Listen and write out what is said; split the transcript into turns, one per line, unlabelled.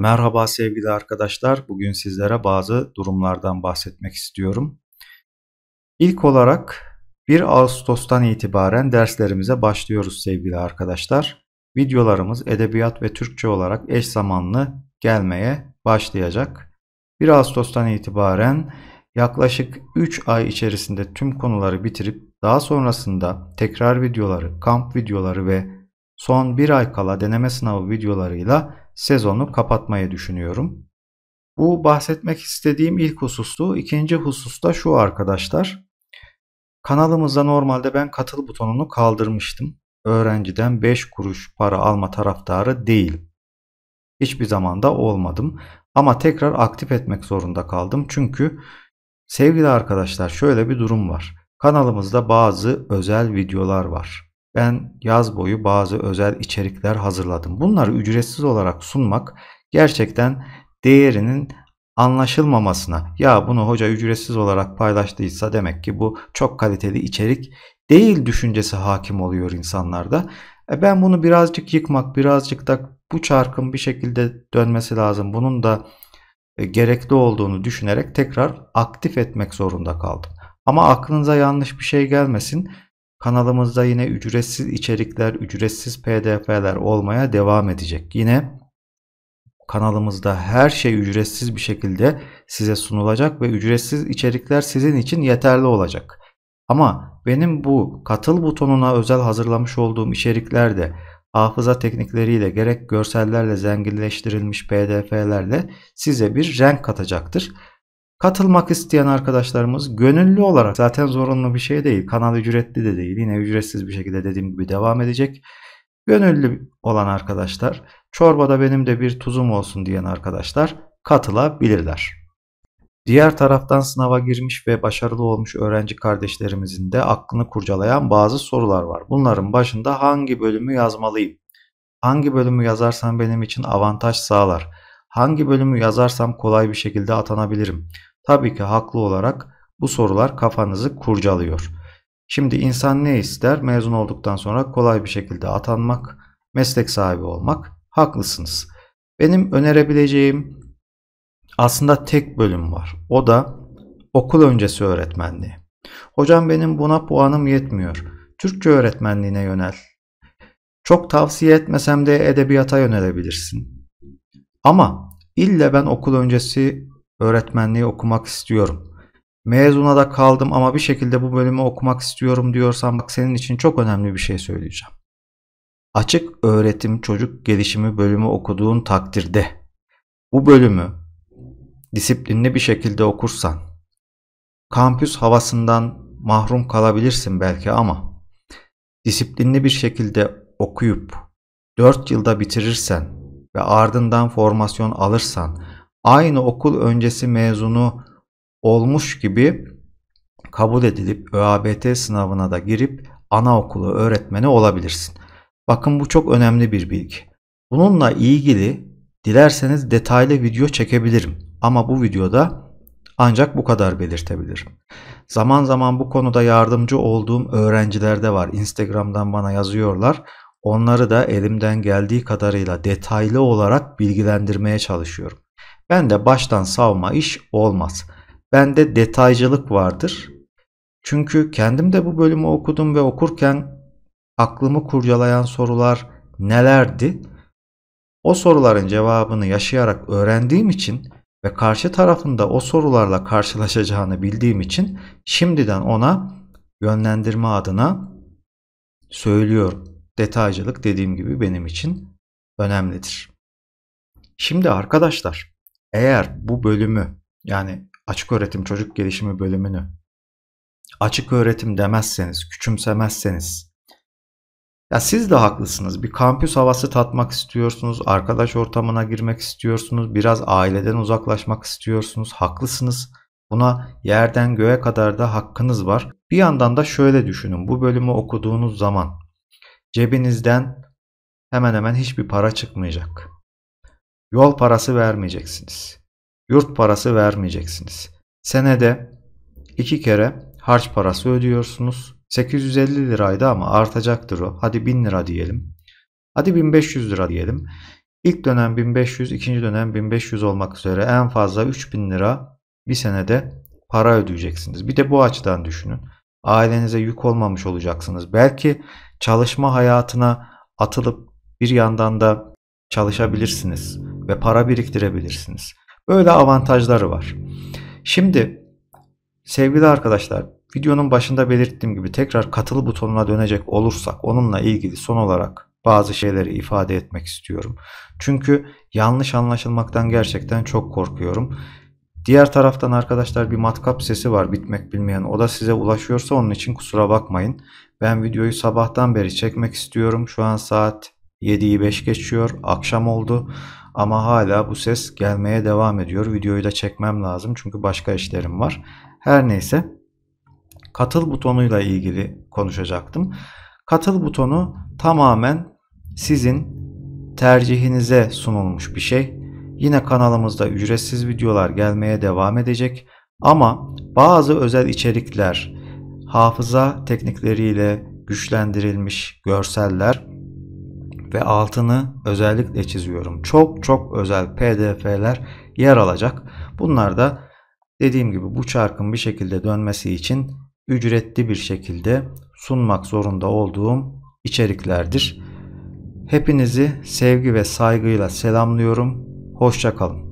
Merhaba sevgili arkadaşlar. Bugün sizlere bazı durumlardan bahsetmek istiyorum. İlk olarak 1 Ağustos'tan itibaren derslerimize başlıyoruz sevgili arkadaşlar. Videolarımız edebiyat ve Türkçe olarak eş zamanlı gelmeye başlayacak. 1 Ağustos'tan itibaren yaklaşık 3 ay içerisinde tüm konuları bitirip daha sonrasında tekrar videoları, kamp videoları ve son 1 ay kala deneme sınavı videolarıyla sezonu kapatmayı düşünüyorum. Bu bahsetmek istediğim ilk husustu. İkinci hususta şu arkadaşlar. Kanalımızda normalde ben katıl butonunu kaldırmıştım. Öğrenciden 5 kuruş para alma taraftarı değil. Hiçbir zamanda olmadım. Ama tekrar aktif etmek zorunda kaldım. Çünkü sevgili arkadaşlar şöyle bir durum var. Kanalımızda bazı özel videolar var ben yaz boyu bazı özel içerikler hazırladım. Bunları ücretsiz olarak sunmak gerçekten değerinin anlaşılmamasına ya bunu hoca ücretsiz olarak paylaştıysa demek ki bu çok kaliteli içerik değil düşüncesi hakim oluyor insanlarda. E ben bunu birazcık yıkmak, birazcık da bu çarkın bir şekilde dönmesi lazım. Bunun da e, gerekli olduğunu düşünerek tekrar aktif etmek zorunda kaldım. Ama aklınıza yanlış bir şey gelmesin. Kanalımızda yine ücretsiz içerikler, ücretsiz PDF'ler olmaya devam edecek. Yine kanalımızda her şey ücretsiz bir şekilde size sunulacak ve ücretsiz içerikler sizin için yeterli olacak. Ama benim bu katıl butonuna özel hazırlamış olduğum içeriklerde hafıza teknikleriyle gerek görsellerle zenginleştirilmiş pdf'lerle size bir renk katacaktır. Katılmak isteyen arkadaşlarımız gönüllü olarak zaten zorunlu bir şey değil. Kanal ücretli de değil. Yine ücretsiz bir şekilde dediğim gibi devam edecek. Gönüllü olan arkadaşlar, çorbada benim de bir tuzum olsun diyen arkadaşlar katılabilirler. Diğer taraftan sınava girmiş ve başarılı olmuş öğrenci kardeşlerimizin de aklını kurcalayan bazı sorular var. Bunların başında hangi bölümü yazmalıyım? Hangi bölümü yazarsam benim için avantaj sağlar? Hangi bölümü yazarsam kolay bir şekilde atanabilirim? Tabii ki haklı olarak bu sorular kafanızı kurcalıyor. Şimdi insan ne ister? Mezun olduktan sonra kolay bir şekilde atanmak, meslek sahibi olmak. Haklısınız. Benim önerebileceğim aslında tek bölüm var. O da okul öncesi öğretmenliği. Hocam benim buna puanım yetmiyor. Türkçe öğretmenliğine yönel. Çok tavsiye etmesem de edebiyata yönelebilirsin. Ama ille ben okul öncesi öğretmenliği okumak istiyorum. Mezuna da kaldım ama bir şekilde bu bölümü okumak istiyorum diyorsan bak senin için çok önemli bir şey söyleyeceğim. Açık öğretim çocuk gelişimi bölümü okuduğun takdirde bu bölümü disiplinli bir şekilde okursan kampüs havasından mahrum kalabilirsin belki ama disiplinli bir şekilde okuyup 4 yılda bitirirsen ve ardından formasyon alırsan aynı okul öncesi mezunu olmuş gibi kabul edilip ÖABT sınavına da girip anaokulu öğretmeni olabilirsin. Bakın bu çok önemli bir bilgi. Bununla ilgili dilerseniz detaylı video çekebilirim ama bu videoda ancak bu kadar belirtebilirim. Zaman zaman bu konuda yardımcı olduğum öğrenciler de var. Instagram'dan bana yazıyorlar. Onları da elimden geldiği kadarıyla detaylı olarak bilgilendirmeye çalışıyorum. Ben de baştan savma iş olmaz. Bende detaycılık vardır. Çünkü kendim de bu bölümü okudum ve okurken aklımı kurcalayan sorular nelerdi? O soruların cevabını yaşayarak öğrendiğim için ve karşı tarafında o sorularla karşılaşacağını bildiğim için şimdiden ona yönlendirme adına söylüyorum. Detaycılık dediğim gibi benim için önemlidir. Şimdi arkadaşlar eğer bu bölümü yani açık öğretim çocuk gelişimi bölümünü açık öğretim demezseniz, küçümsemezseniz ya siz de haklısınız. Bir kampüs havası tatmak istiyorsunuz, arkadaş ortamına girmek istiyorsunuz, biraz aileden uzaklaşmak istiyorsunuz. Haklısınız. Buna yerden göğe kadar da hakkınız var. Bir yandan da şöyle düşünün. Bu bölümü okuduğunuz zaman cebinizden hemen hemen hiçbir para çıkmayacak. Yol parası vermeyeceksiniz. Yurt parası vermeyeceksiniz. Senede iki kere harç parası ödüyorsunuz. 850 liraydı ama artacaktır o. Hadi 1000 lira diyelim. Hadi 1500 lira diyelim. İlk dönem 1500, ikinci dönem 1500 olmak üzere en fazla 3000 lira bir senede para ödeyeceksiniz. Bir de bu açıdan düşünün. Ailenize yük olmamış olacaksınız. Belki çalışma hayatına atılıp bir yandan da çalışabilirsiniz ve para biriktirebilirsiniz. Böyle avantajları var. Şimdi sevgili arkadaşlar videonun başında belirttiğim gibi tekrar katıl butonuna dönecek olursak onunla ilgili son olarak bazı şeyleri ifade etmek istiyorum. Çünkü yanlış anlaşılmaktan gerçekten çok korkuyorum. Diğer taraftan arkadaşlar bir matkap sesi var bitmek bilmeyen. O da size ulaşıyorsa onun için kusura bakmayın. Ben videoyu sabahtan beri çekmek istiyorum. Şu an saat 7'yi 5 geçiyor. Akşam oldu. Ama hala bu ses gelmeye devam ediyor. Videoyu da çekmem lazım çünkü başka işlerim var. Her neyse katıl butonuyla ilgili konuşacaktım. Katıl butonu tamamen sizin tercihinize sunulmuş bir şey. Yine kanalımızda ücretsiz videolar gelmeye devam edecek ama bazı özel içerikler, hafıza teknikleriyle güçlendirilmiş görseller ve altını özellikle çiziyorum. Çok çok özel PDF'ler yer alacak. Bunlar da dediğim gibi bu çarkın bir şekilde dönmesi için ücretli bir şekilde sunmak zorunda olduğum içeriklerdir. Hepinizi sevgi ve saygıyla selamlıyorum. Hoşçakalın.